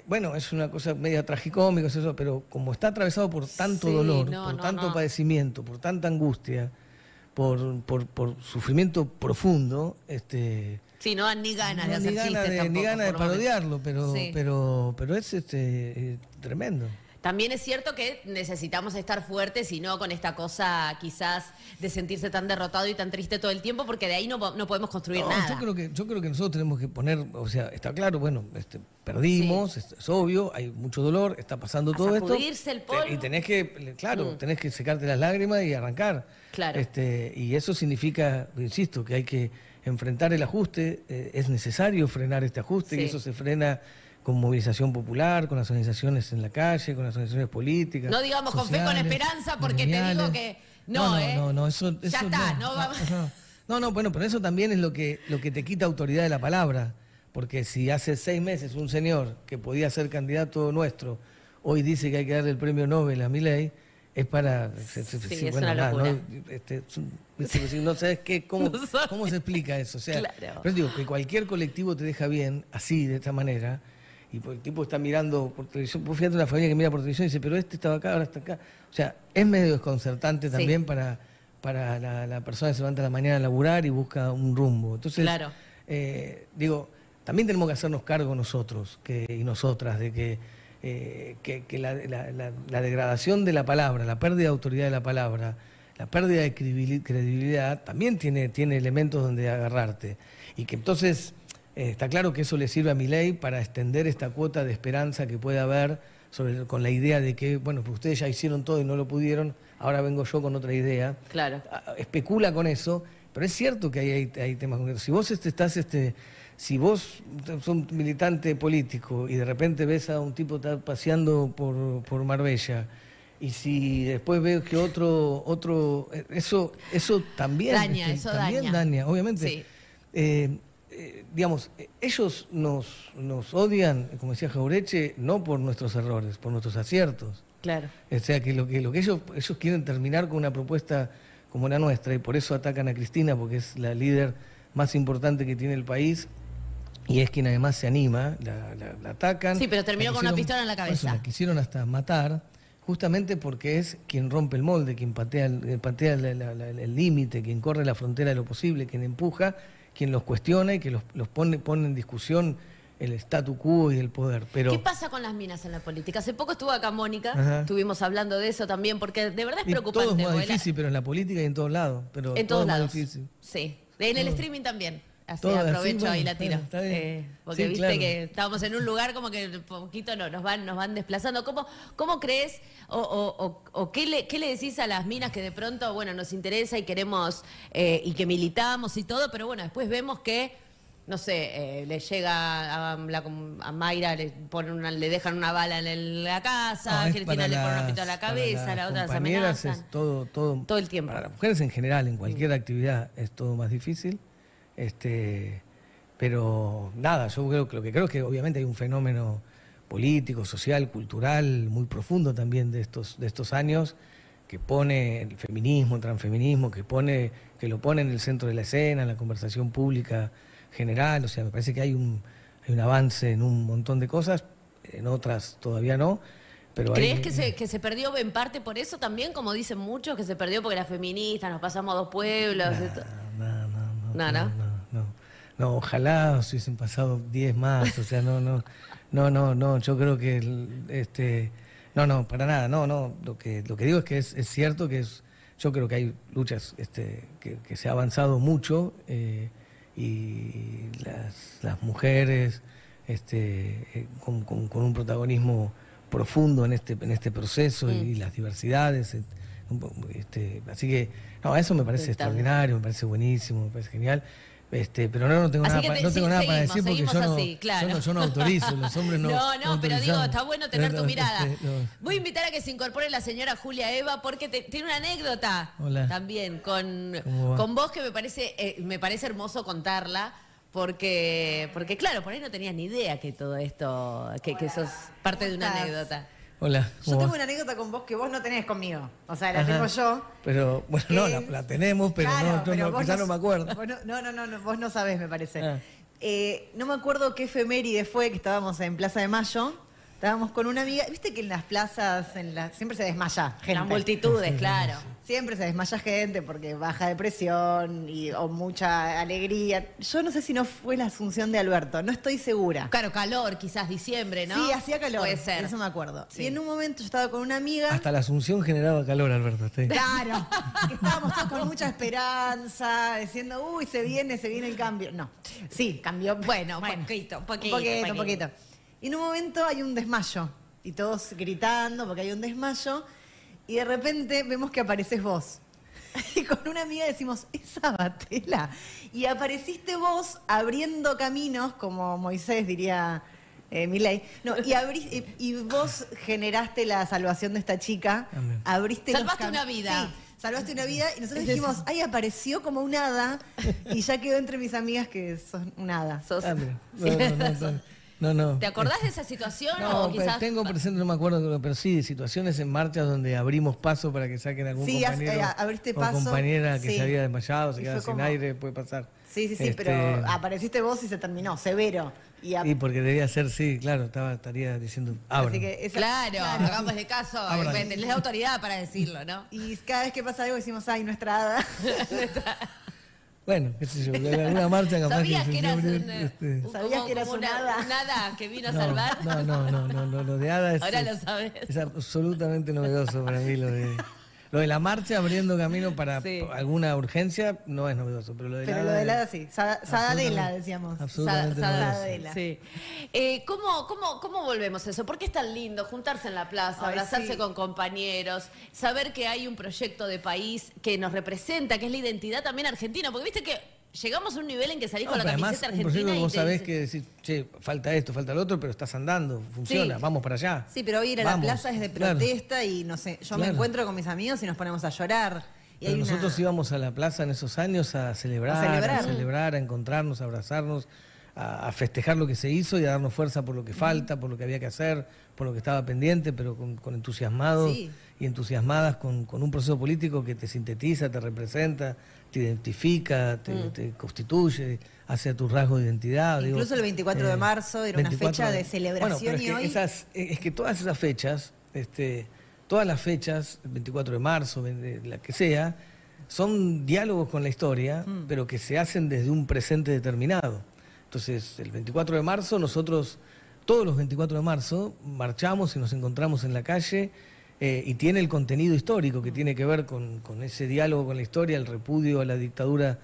bueno, es una cosa media tragicómica, eso, pero como está atravesado por tanto dolor, por tanto padecimiento, por tanta angustia, por, por, por sufrimiento profundo, este Sí, no dan ni ganas de hacer Ni ganas de parodiarlo, pero, pero, pero es este, eh, tremendo. También es cierto que necesitamos estar fuertes y no con esta cosa quizás de sentirse tan derrotado y tan triste todo el tiempo, porque de ahí no, podemos construir nada. Yo creo, que, yo creo que nosotros tenemos que poner, o sea, está claro, bueno, este, perdimos, es, obvio, hay mucho dolor, está pasando todo esto. el polvo. y tenés que, claro, mm. tenés que secarte las lágrimas y arrancar. Claro. Este, y eso significa, insisto, que hay que enfrentar el ajuste, eh, es necesario frenar este ajuste y eso se frena con movilización popular, con las organizaciones en la calle, con las organizaciones políticas. No digamos con fe, con esperanza, porque te digo que ¿eh? no, no, eso, ya está, no, no ah, vamos. No, no, bueno, pero eso también es lo que, lo que te quita autoridad de la palabra, porque si hace seis meses un señor que podía ser candidato nuestro hoy dice que hay que darle el premio Nobel a mi ley es para. Sí, es una locura. Este, ¿no? sabes qué, cómo, se explica eso. O sea, Pero digo, que cualquier colectivo te deja bien, así, de esta manera, y pues el tipo está mirando por televisión, vos fíjate una familia que mira por televisión y dice, pero este estaba acá, ahora está acá. O sea, es medio desconcertante también para, para la, persona que se levanta a la mañana a laburar y busca un rumbo. Entonces, eh, digo, también tenemos que hacernos cargo nosotros y nosotras de que eh, que, la, degradación de la palabra, la pérdida de autoridad de la palabra, la pérdida de credibilidad, también tiene, tiene elementos donde agarrarte. Y que entonces eh, está claro que eso le sirve a mi ley para extender esta cuota de esperanza que puede haber con la idea de que, bueno, pues ustedes ya hicieron todo y no lo pudieron, ahora vengo yo con otra idea. Claro. Ah, especula con eso, pero es cierto que hay, hay, temas Si vos este, estás este, si vos sos un militante político y de repente ves a un tipo paseando por, por Marbella, y si después ves que otro, otro, eh, eso, eso también daña, daña. obviamente. Eh, eh, digamos, ellos nos, nos odian, como decía Jaureche, no por nuestros errores, por nuestros aciertos. Claro. O sea que lo que, lo que ellos, ellos quieren terminar con una propuesta como la nuestra, y por eso atacan a Cristina, porque es la líder más importante que tiene el país, y es quien además se anima, la, la, atacan. Sí, pero terminó con una pistola en la cabeza. la quisieron hasta matar, justamente porque es quien rompe el molde, quien patea, el, eh, límite, quien corre la frontera de lo posible, quien empuja, quien los cuestiona y que los, pone, en discusión el statu quo y el poder. ¿Qué pasa con las minas en la política? Hace poco estuvo acá Mónica, estuvimos hablando de eso también, porque de verdad es preocupante. Todo es más difícil, pero en la política y en todos lados. Pero en todos lados. Sí. En el streaming también. Así aprovecho y la tiro. Eh, porque viste que estábamos en un lugar como que poquito no, nos van, nos van desplazando. ¿Cómo, cómo crees o, o, o, qué, le, qué, le, decís a las minas que de pronto, bueno, nos interesa y queremos eh, y que militamos y todo, pero bueno, después vemos que, no sé, eh, le llega a, la, Mayra, le, una, le dejan una bala en la casa, Cristina le pone un pito a la cabeza, la otra se amenazan. Es todo, todo, todo el tiempo. Para las mujeres en general, en cualquier actividad, es todo más difícil este, pero nada, yo creo que lo que creo que obviamente hay un fenómeno político, social, cultural, muy profundo también de estos, de estos años, que pone el feminismo, el transfeminismo, que pone, que lo pone en el centro de la escena, en la conversación pública general. O sea, me parece que hay un, hay un avance en un montón de cosas, en otras todavía no. Pero ¿Crees que, se, que se perdió en parte por eso también, como dicen muchos, que se perdió porque era feminista, nos pasamos a dos pueblos? No, no, no, no. No, ojalá se hubiesen pasado 10 más, o sea, no, no, no, no, no, yo creo que, este, no, no, para nada, no, no, lo que, lo que digo es que es, es cierto que es, yo creo que hay luchas este, que, que se ha avanzado mucho eh, y las, las mujeres este, eh, con, con, un protagonismo profundo en este, en este proceso y, mm. las diversidades. Este, así que, no, eso me parece extraordinario, me parece buenísimo, me parece genial. Este, pero no tengo nada, no tengo nada para decir porque yo, no, yo, no, autorizo, los hombres no. No, no, pero digo, está bueno tener tu mirada. Este, Voy a invitar a que se incorpore la señora Julia Eva porque tiene una anécdota también con, con vos que me parece, eh, me parece hermoso contarla. Porque, porque claro, por ahí no tenías ni idea que todo esto, que, que sos parte de una anécdota. Hola. Yo tengo una anécdota con vos que vos no tenés conmigo. O sea, la tengo yo. Pero, bueno, no, la, tenemos, pero no, no, me acuerdo. No, no, no, no, vos no sabés, me parece. Ah. Eh, no me acuerdo qué efeméride fue que estábamos en Plaza de Mayo. Estábamos con una amiga. Viste que en las plazas en las siempre se desmaya gente. Las multitudes, claro. Siempre se desmaya gente porque baja depresión y, o mucha alegría. Yo no sé si no fue la asunción de Alberto, no estoy segura. Claro, calor, quizás diciembre, ¿no? Sí, hacía calor. Puede ser. Eso me acuerdo. Y en un momento yo estaba con una amiga. Hasta la asunción generaba calor, Alberto. Claro. estábamos todos con mucha esperanza, diciendo, uy, se viene, se viene el cambio. No. Sí, cambió. Bueno, poquito, poquito, poquito, poquito. Y en un momento hay un desmayo. Y todos gritando porque hay un desmayo y de repente vemos que apareces vos. Y con una amiga decimos, esa batela. Y apareciste vos abriendo caminos, como Moisés diría eh, ley y, y, vos generaste la salvación de esta chica. Abriste Salvaste una vida. salvaste una vida y nosotros dijimos, ay, apareció como un hada y ya quedó entre mis amigas que son un hada. Sos... No, no. ¿Te acordás de esa situación? No, o tengo presente, no me acuerdo, pero sí, de situaciones en marcha donde abrimos paso para que saquen algún compañero eh, o compañera que se había desmayado, se quedaba sin aire, puede pasar. Sí, sí, sí, este, pero apareciste vos y se terminó, severo. Y, porque debía ser, sí, claro, estaba, estaría diciendo, abran. claro, claro, de caso, les eh, da autoridad para decirlo, ¿no? Y cada vez que pasa algo decimos, ay, nuestra hada. Bueno, qué sé yo, alguna marcha capaz ¿Sabías que, que eh, este... ¿Sabías que era nada? que vino a salvar. No, no, no, no, no, lo de Ada Ahora lo sabes. es absolutamente novedoso para mí lo de lo de la marcha abriendo camino para alguna urgencia no es novedoso, pero lo de la. Pero lo de la, sí. Sadadela, decíamos. Absolutamente Sadadela. Sí. Eh, ¿cómo, cómo, cómo, volvemos a eso? ¿Por qué es tan lindo juntarse en la plaza, abrazarse con compañeros, saber que hay un proyecto de país que nos representa, que es la identidad también argentina? Porque viste que llegamos a un nivel en que salís con la camiseta argentina. Un vos sabés que decir, che, falta esto, falta lo otro, pero estás andando, funciona, vamos para allá. Sí, pero hoy ir a la plaza es de protesta y no sé, yo me encuentro con mis amigos y nos ponemos a llorar. Y pero nosotros íbamos a la plaza en esos años a celebrar, a celebrar, a, encontrarnos, a abrazarnos, a, festejar lo que se hizo y a darnos fuerza por lo que falta, por lo que había que hacer, por lo que estaba pendiente, pero con, entusiasmados y entusiasmadas con, con un proceso político que te sintetiza, te representa, identifica, mm. te, constituye, hace tu rasgo de identidad. Incluso el 24 de eh, marzo era una fecha de celebración es y que es que todas esas fechas, este, todas las fechas, el 24 de marzo, la que sea, son diálogos con la historia, mm. pero que se hacen desde un presente determinado. Entonces, el 24 de marzo nosotros, todos los 24 de marzo, marchamos y nos encontramos en la calle eh, y tiene el contenido histórico que mm. tiene que ver con, ese diálogo con la historia, el repudio a la dictadura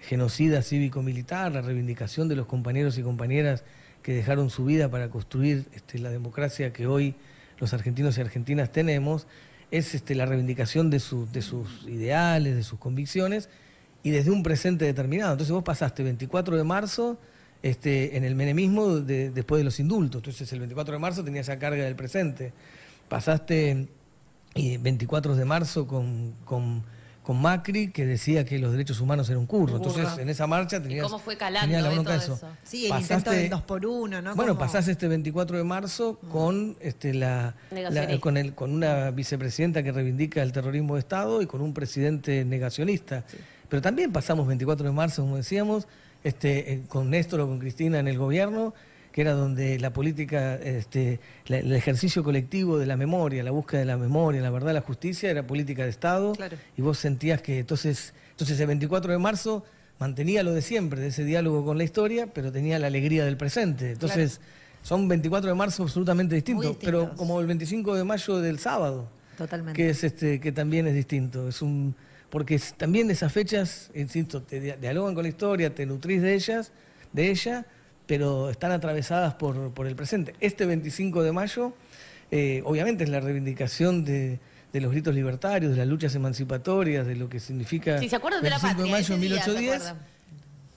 genocida cívico-militar, la reivindicación de los compañeros y compañeras que dejaron su vida para construir este, la democracia que hoy los argentinos y argentinas tenemos, es este, la reivindicación de, de sus mm. ideales, de sus convicciones y desde un presente determinado. Entonces vos pasaste el 24 de marzo este, en el menemismo después de los indultos. Entonces el 24 de marzo tenía esa carga del presente. Pasaste y 24 de marzo con, con, Macri, que decía que los derechos humanos eran un curro. Entonces, en esa marcha tenías, ¿Cómo fue calando de todo eso. Sí, el del 2 por 1 ¿no? Bueno, pasás este 24 de marzo mm. con, este, la, con, el, con una vicepresidenta que reivindica el terrorismo de Estado y con un presidente negacionista. Pero también pasamos 24 de marzo, como decíamos, este, eh, con Néstor o con Cristina en el gobierno que era donde la política, este, el ejercicio colectivo de la memoria, la búsqueda de la memoria, la verdad, la justicia, era política de Estado. Y vos sentías que entonces, entonces el 24 de marzo mantenía lo de siempre, de ese diálogo con la historia, pero tenía la alegría del presente. Entonces, son 24 de marzo absolutamente distintos, pero como el 25 de mayo del sábado. Totalmente. Que, es este, que también es distinto. Es un, porque también esas fechas, insisto, te dialogan con la historia, te nutrís de ellas, de ella pero están atravesadas por, el presente. Este 25 de mayo, eh, obviamente, es la reivindicación de, los gritos libertarios, de las luchas emancipatorias, de lo que significa el 25 de, mayo de 1810.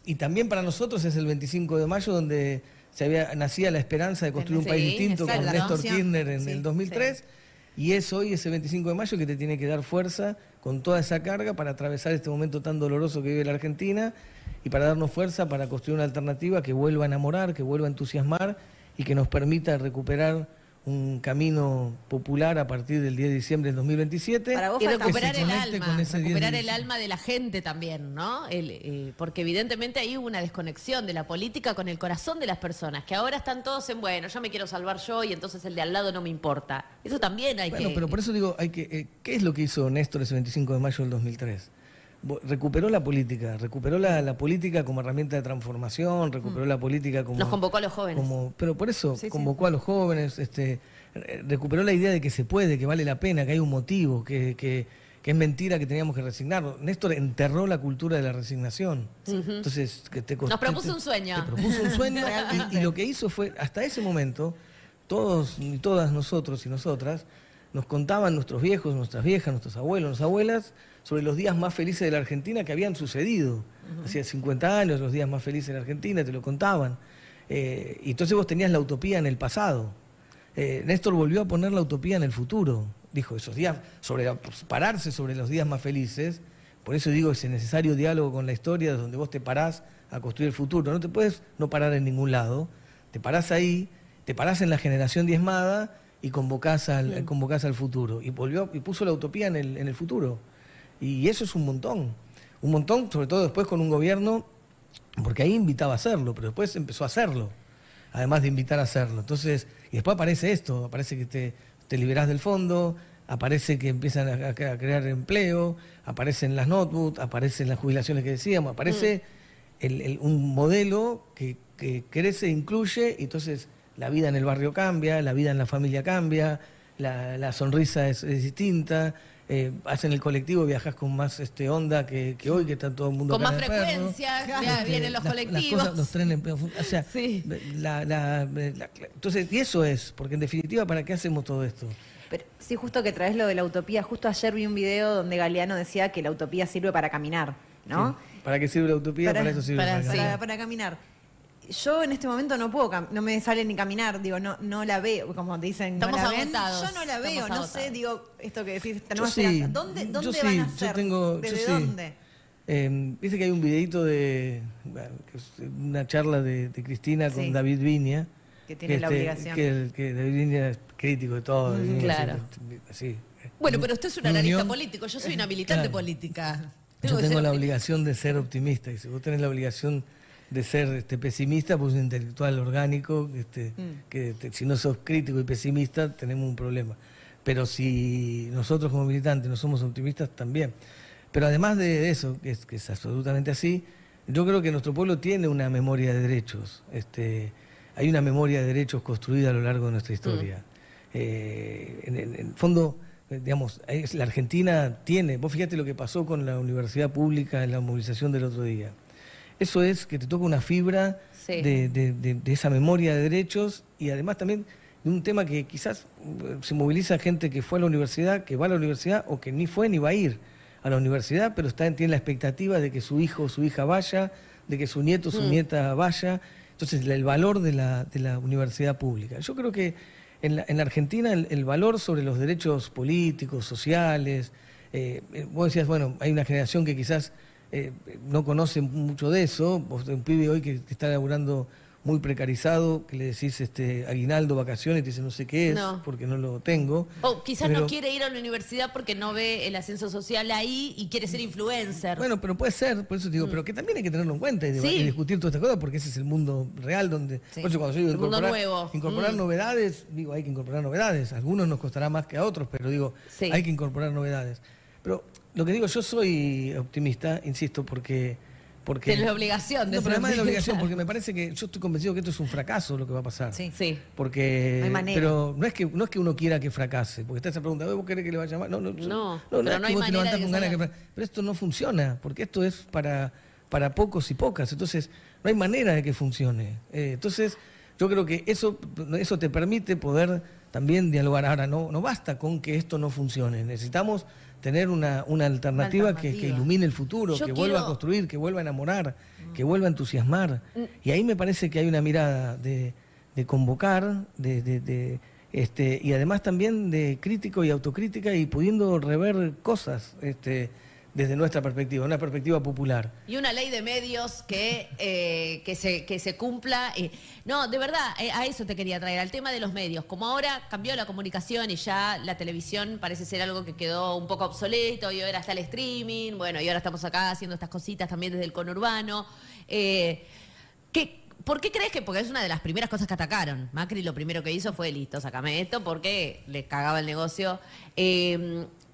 Y también para nosotros es el 25 de mayo donde se había nacía la esperanza de construir un país distinto con Néstor Kirchner en el 2003. Y es hoy, ese 25 de mayo, que te tiene que dar fuerza con toda esa carga para atravesar este momento tan doloroso que vive la Argentina y para darnos fuerza para construir una alternativa que vuelva a enamorar, que vuelva a entusiasmar y que nos permita recuperar un camino popular a partir del 10 de diciembre del 2027. Para vos recuperar el este alma, recuperar el alma de la gente también, ¿no? Eh, porque evidentemente hay una desconexión de la política con el corazón de las personas, que ahora están todos en, bueno, yo me quiero salvar yo y entonces el de al lado no me importa. Eso también hay que... Bueno, pero por eso digo, hay que eh, ¿qué es lo que hizo Néstor ese 25 de mayo del 2003? recuperó la política, recuperó la, política como herramienta de transformación, recuperó mm. la política como... Nos convocó a los jóvenes. pero por eso, convocó a los jóvenes, este, eh, recuperó la idea de que se puede, que vale la pena, que hay un motivo, que, es mentira que teníamos que resignarnos. Néstor enterró la cultura de la resignación. Entonces, que Nos propuso un sueño. Te propuso un sueño y, y, lo que hizo fue, hasta ese momento, todos y todas nosotros y nosotras, nos contaban nuestros viejos, nuestras viejas, nuestros abuelos, nuestras abuelas, sobre los días más felices de la Argentina que habían sucedido. Hacía 50 años, los días más felices de la Argentina, te lo contaban. Eh, y entonces vos tenías la utopía en el pasado. Eh, Néstor volvió a poner la utopía en el futuro. Dijo, esos días, sobre pues, pararse sobre los días más felices, por eso digo ese necesario diálogo con la historia, donde vos te parás a construir el futuro. No te puedes no parar en ningún lado. Te parás ahí, te parás en la generación diezmada y convocás al, al futuro. Y, volvió, y puso la utopía en el, en el futuro. Y eso es un montón. Un montón, sobre todo después con un gobierno, porque ahí invitaba a hacerlo, pero después empezó a hacerlo, además de invitar a hacerlo. Entonces, y después aparece esto, aparece que te, te liberás del fondo, aparece que empiezan a, crear empleo, aparecen las notebooks, aparecen las jubilaciones que decíamos, aparece mm. un modelo que, que crece, incluye, y entonces la vida en el barrio cambia, la vida en la familia cambia, la, sonrisa es, distinta, eh, el colectivo viajas con más este, onda que, hoy, que está todo el mundo. Con más frecuencia, este, vienen los colectivos. los trenes, o sea, entonces, y eso es, porque en definitiva, ¿para qué hacemos todo esto? Pero, sí, justo que traes lo de la utopía. Justo ayer vi un video donde Galeano decía que la utopía sirve para caminar, ¿no? ¿Para qué sirve la utopía? Para, eso sirve. Para, para caminar yo en este momento no puedo, no me sale ni caminar, digo, no, no la veo, como dicen. Estamos ¿no la Yo no la veo, no sé, digo, esto que decís, sí, ¿Dónde, dónde em, van a hacer? Yo tengo, dónde? Viste que hay un videito de una charla de, Cristina con David Viña. Que tiene la este, obligación. Que, que, David Viña es crítico de todo. claro. Bueno, pero usted es un analista político, yo soy una militante política. yo tengo la obligación de ser optimista. Y si vos tenés la obligación de ser este, pesimista, pues un intelectual orgánico, este, mm. que este, si no sos crítico y pesimista, tenemos un problema. Pero si nosotros como militantes no somos optimistas, también. Pero además de eso, que es, que es absolutamente así, yo creo que nuestro pueblo tiene una memoria de derechos. Este, hay una memoria de derechos construida a lo largo de nuestra historia. Mm. Eh, en, el fondo, eh, digamos, la Argentina tiene, vos fíjate lo que pasó con la universidad pública en la movilización del otro día eso es que te toca una fibra de, esa memoria de derechos y además también de un tema que quizás eh, se moviliza gente que fue a la universidad, que va a la universidad o que ni fue ni va a ir a la universidad, pero está, tiene la expectativa de que su hijo o su hija vaya, de que su nieto o su mm. nieta vaya. Entonces, el valor de la, universidad pública. Yo creo que en la, Argentina el, valor sobre los derechos políticos, sociales, eh, eh, vos decías, bueno, hay una generación que quizás eh, no conoce mucho de eso. Un pibe hoy que, te está laburando muy precarizado, que le decís este aguinaldo, vacaciones, te dice no sé qué es, porque no lo tengo. O quizás no quiere ir a la universidad porque no ve el ascenso social ahí y quiere ser influencer. Bueno, pero puede ser, por eso te digo, mm. pero que también hay que tenerlo en cuenta y, discutir todas estas cosas, porque ese es el mundo real donde... incorporar, incorporar novedades, digo, hay que incorporar novedades. algunos nos costará más que a otros, pero digo, hay que incorporar novedades. Pero lo que digo, yo soy optimista, insisto, porque... porque de la obligación. De no, pero además de la obligación, porque me parece que yo estoy convencido que esto es un fracaso lo que va a pasar. Sí, sí. Porque, no hay Pero no es, que, no es que uno quiera que fracase, porque está esa pregunta, ¿vos querés que le vaya mal? No, no, no. No, no, no no que Pero esto no funciona, porque esto es para, para pocos y pocas. Entonces, no hay manera de que funcione. Eh, entonces, yo creo que eso, eso te permite poder también dialogar. Ahora, no, no basta con que esto no funcione. Necesitamos tener una, una alternativa, Que, ilumine el futuro, que vuelva a construir, que vuelva a enamorar, mm. que vuelva a entusiasmar. Mm. Y ahí me parece que hay una mirada de, convocar, de, de este, y además también de crítico y autocrítica y pudiendo rever cosas. Este, desde nuestra perspectiva, una perspectiva popular. Y una ley de medios que, eh, se, que se cumpla. Eh. No, de verdad, eh, a eso te quería traer, al tema de los medios. Como ahora cambió la comunicación y ya la televisión parece ser algo que quedó un poco obsoleto, y ahora está el streaming, bueno, y ahora estamos acá haciendo estas cositas también desde el conurbano. ¿qué, ¿Por qué crees que? Porque es una de las primeras cosas que atacaron. Macri lo primero que hizo fue, listo, sacame esto, porque le cagaba el negocio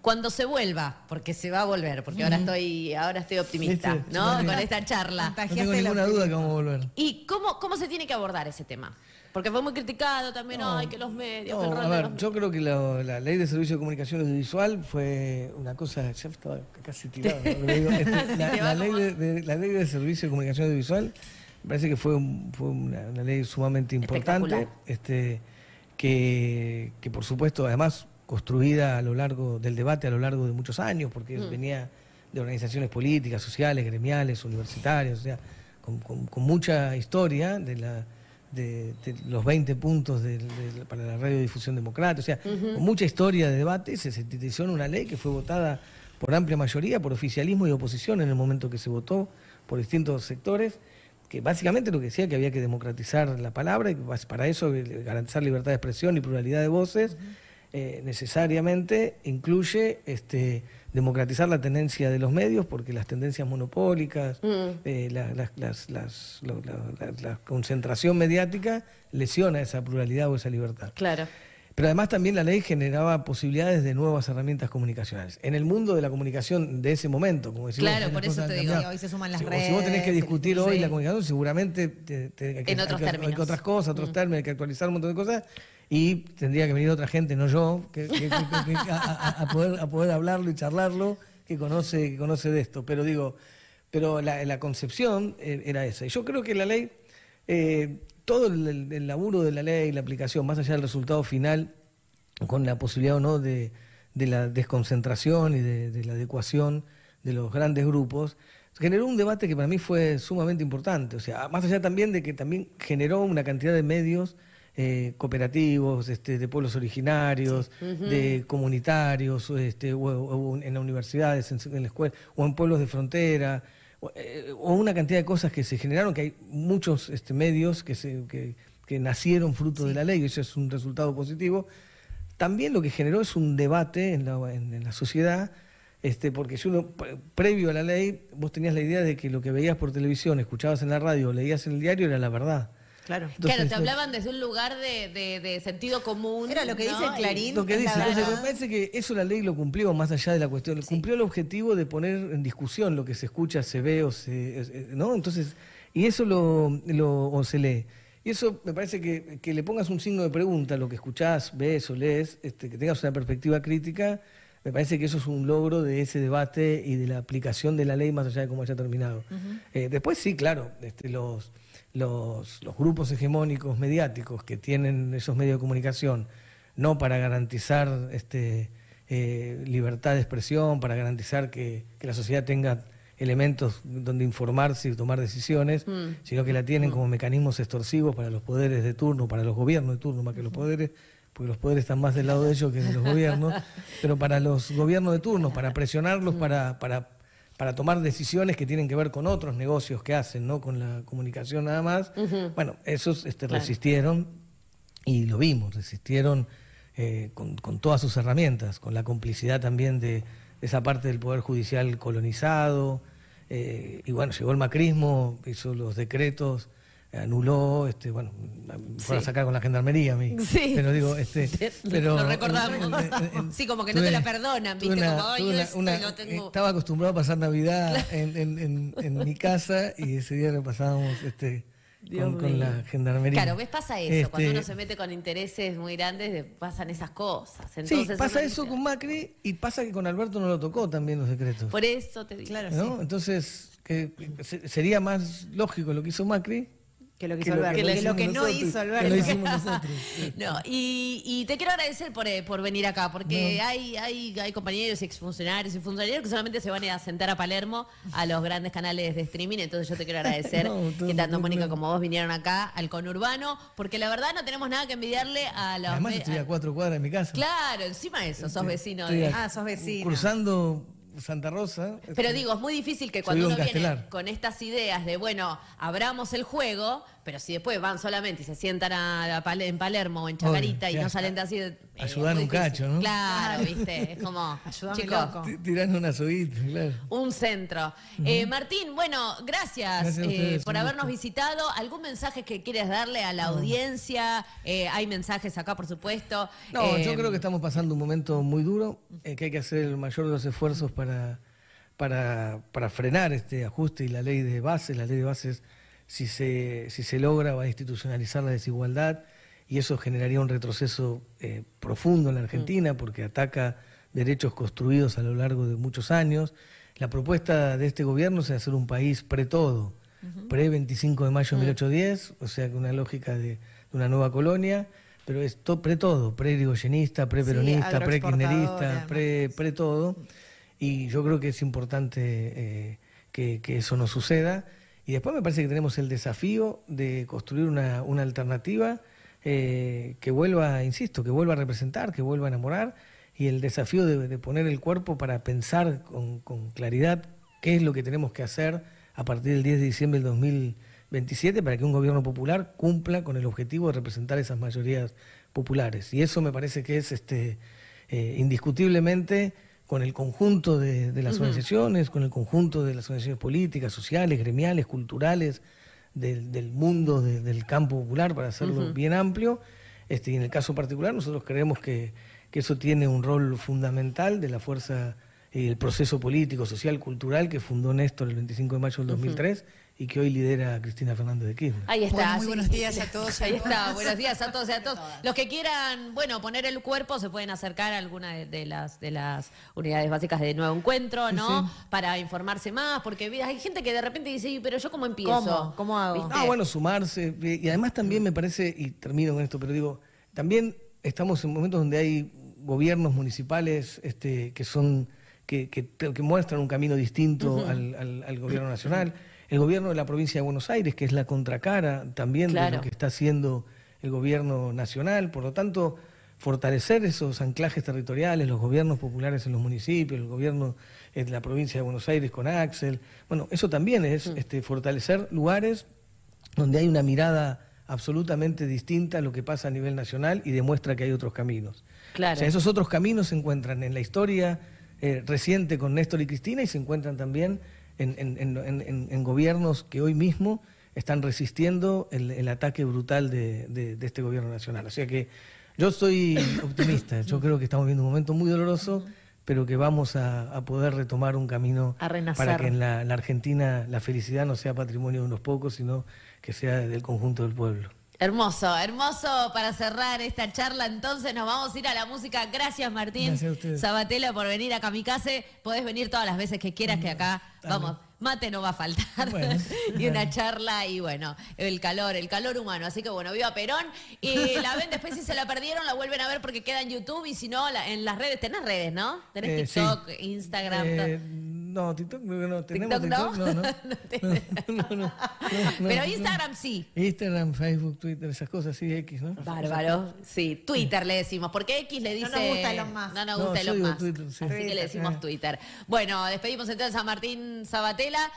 cuando se vuelva, porque se va a volver, porque ahora estoy, ahora estoy optimista, ¿no? Con esta charla. No tengo ninguna duda que vamos a volver. ¿Y cómo, cómo se tiene que abordar ese tema? Porque fue muy criticado también, ay, que los medios. el a ver, yo creo que la, ley de servicio de comunicación audiovisual fue una cosa, ya estaba casi tirado. la, ley de, de servicio de comunicación audiovisual me parece que fue, una, ley sumamente importante, este, que, que por supuesto, además construida a lo largo del debate, a lo largo de muchos años, porque mm. venía de organizaciones políticas, sociales, gremiales, universitarias, o sea, con, mucha historia de los 20 puntos para la radiodifusión democrática, o sea, con mucha historia de debate, se en una ley que fue votada por amplia mayoría, por oficialismo y oposición en el momento que se votó, por distintos sectores, que básicamente lo que decía que había que democratizar la palabra y para eso eh, garantizar libertad de expresión y pluralidad de voces. Eh, necesariamente incluye este, democratizar la tendencia de los medios, porque las tendencias monopólicas, mm. eh, la, concentración mediática lesiona esa pluralidad o esa libertad. Claro. Pero además también la ley generaba posibilidades de nuevas herramientas comunicacionales. En el mundo de la comunicación de ese momento, como decimos, Claro, por eso te digo, hoy se suman las Si vos tenés que discutir hoy la comunicación, seguramente hay, que, en otros otras cosas, otros mm. términos, hay que actualizar un montón de cosas y tendría que venir otra gente, no yo, que, a, poder, a poder hablarlo y charlarlo, que conoce, que conoce de esto. Pero digo, pero la, concepción eh, era esa. Y yo creo que la ley, eh, todo el, laburo de la ley, y la aplicación, más allá del resultado final, con la posibilidad o no de, la desconcentración y de, de la adecuación de los grandes grupos, generó un debate que para mí fue sumamente importante. O sea, más allá también de que también generó una cantidad de medios eh, cooperativos, este, de pueblos originarios, de comunitarios, este, en las universidades, en, la escuela, o en pueblos de frontera, eh, o, una cantidad de cosas que se generaron, que hay muchos este, medios que, se, que, nacieron fruto de la ley, y eso es un resultado positivo. También lo que generó es un debate en la, sociedad, este, porque si uno, previo a la ley, vos tenías la idea de que lo que veías por televisión, escuchabas en la radio, leías en el diario era la verdad. Claro. claro, te eh, hablaban desde un lugar de, sentido común. Era lo que dice Clarín. Lo que dice, me parece que eso la ley lo cumplió más allá de la cuestión. Cumplió el objetivo de poner en discusión lo que se escucha, se ve o se. Eh, ¿No? Entonces, y eso lo, lo o se lee. Y eso me parece que, que le pongas un signo de pregunta a lo que escuchás, ves o lees, este, que tengas una perspectiva crítica, me parece que eso es un logro de ese debate y de la aplicación de la ley más allá de cómo haya terminado. Eh, después sí, claro, este, los los, grupos hegemónicos mediáticos que tienen esos medios de comunicación, no para garantizar este, eh, libertad de expresión, para garantizar que, la sociedad tenga elementos donde informarse y tomar decisiones, mm. sino que la tienen mm. como mecanismos extorsivos para los poderes de turno, para los gobiernos de turno, más que los poderes, porque los poderes están más del lado de ellos que de los gobiernos, pero para los gobiernos de turno, para presionarlos, mm. para, para para tomar decisiones que tienen que ver con otros negocios que hacen, no con la comunicación nada más. Bueno, esos este, resistieron y lo vimos, resistieron eh, con, todas sus herramientas, con la complicidad también de, esa parte del Poder Judicial colonizado. Eh, y bueno, llegó el macrismo, hizo los decretos anuló, este, bueno, fue a sacar con la gendarmería a mí. Sí. Pero digo, este. Pero, lo recordamos. sí, como que no te la perdonan, viste, como Estaba acostumbrado a pasar Navidad en, en, mi casa y ese día lo pasábamos este. Con, la gendarmería. Claro, ves, pasa eso. cuando este uno se mete con intereses muy grandes, pasan esas cosas. Entonces, sí, pasa eso con Macri y pasa que con Alberto no lo tocó también los secretos Por eso te digo. Claro, Entonces, que, sería más lógico lo que hizo Macri que lo que hizo que, lo que no hizo Alberto. lo hicimos nosotros. no, y, te quiero agradecer por, eh, por venir acá, porque hay, hay, hay compañeros, exfuncionarios y funcionarios que solamente se van a sentar a Palermo a los grandes canales de streaming. Entonces yo te quiero agradecer que tanto Mónica como vos vinieron acá al conurbano, porque la verdad no tenemos nada que envidiarle a los. Además, estoy a cuatro cuadras de mi casa. Claro, encima de eso, sos vecino. De, ah, sos vecino. Cruzando Santa Rosa. Pero digo, es muy difícil que cuando uno viene con estas ideas de, bueno, abramos el juego, pero si después van solamente y se sientan a, en Palermo o en Chacarita y no salen de así. Eh, ayudan un cacho, ¿no? Claro, viste, es como. Tirando una subida, claro. Un centro. Eh, Martín, bueno, gracias, eh, por habernos visitado. ¿Algún mensaje que quieres darle a la audiencia? hay mensajes acá, por supuesto. No, yo creo que estamos pasando un momento muy duro, que hay que hacer el mayor de los esfuerzos para, para, para frenar este ajuste y la ley de bases. La ley de bases si se, si se logra va a institucionalizar la desigualdad y eso generaría un retroceso eh, profundo en la Argentina mm. porque ataca derechos construidos a lo largo de muchos años. La propuesta de este gobierno es hacer un país pre-todo, pre-25 de mayo de 1810, mm. o sea que una lógica de, una nueva colonia, pero es to, pre-todo, pre-rigoyenista, pre-peronista, pre-kirchnerista, pre-todo. y yo creo que es importante eh, que eso no suceda. Y después me parece que tenemos el desafío de construir una, alternativa eh, que vuelva, insisto, que vuelva a representar, que vuelva a enamorar, y el desafío de, poner el cuerpo para pensar con, claridad qué es lo que tenemos que hacer a partir del 10 de diciembre del 2027 para que un gobierno popular cumpla con el objetivo de representar esas mayorías populares. Y eso me parece que es este, eh, indiscutiblemente con el conjunto de, las organizaciones, con el conjunto de las organizaciones políticas, sociales, gremiales, culturales, del, mundo, del campo popular, para hacerlo bien amplio. Este, y en el caso particular, nosotros creemos que, eso tiene un rol fundamental de la fuerza y eh, el proceso político, social, cultural que fundó Néstor el 25 de mayo del 2003 y que hoy lidera Cristina Fernández de Kirchner. Ahí está. muy buenos días a todos. Ahí está, buenos días a todos y a todos. Los que quieran, bueno, poner el cuerpo se pueden acercar a alguna de, las de las unidades básicas de Nuevo Encuentro, ¿no? Para informarse más, porque hay gente que de repente dice, pero yo cómo empiezo? ¿Cómo, hago? Ah, bueno, sumarse. Eh, y además también me parece, y termino con esto, pero digo, también estamos en momentos donde hay gobiernos municipales este, que son, que, que, muestran un camino distinto al gobierno nacional el gobierno de la provincia de Buenos Aires, que es la contracara también de lo que está haciendo el gobierno nacional. Por lo tanto, fortalecer esos anclajes territoriales, los gobiernos populares en los municipios, el gobierno eh, de la provincia de Buenos Aires con Axel. Bueno, eso también es mm. este, fortalecer lugares donde hay una mirada absolutamente distinta a lo que pasa a nivel nacional y demuestra que hay otros caminos. O sea, esos otros caminos se encuentran en la historia eh, reciente con Néstor y Cristina y se encuentran también en, gobiernos que hoy mismo están resistiendo el, ataque brutal de, este gobierno nacional. O sea que yo soy optimista, yo creo que estamos viendo un momento muy doloroso, pero que vamos a, poder retomar un camino para que en la Argentina la felicidad no sea patrimonio de unos pocos, sino que sea del conjunto del pueblo. Hermoso, hermoso para cerrar esta charla. Entonces nos vamos a ir a la música. Gracias Martín Sabatella por venir a Kamikaze. Podés venir todas las veces que quieras, que acá vamos. Mate no va a faltar. y una charla y bueno, el calor, el calor humano. Así que bueno, viva Perón. Y la ven después si se la perdieron, la vuelven a ver porque queda en YouTube y si no, la, en las redes. Tenés redes, ¿no? Tenés eh, TikTok, Instagram. Eh, no, TikTok no, tenemos TikTok, no? no, Pero Instagram sí. Instagram, Facebook, Twitter, esas cosas, sí, X, ¿no? Bárbaro, sí. Twitter le decimos, porque X le dice... No nos gusta lo más. No nos gusta lo más, Así que le decimos Twitter. Bueno, despedimos entonces a Martín Sabatella.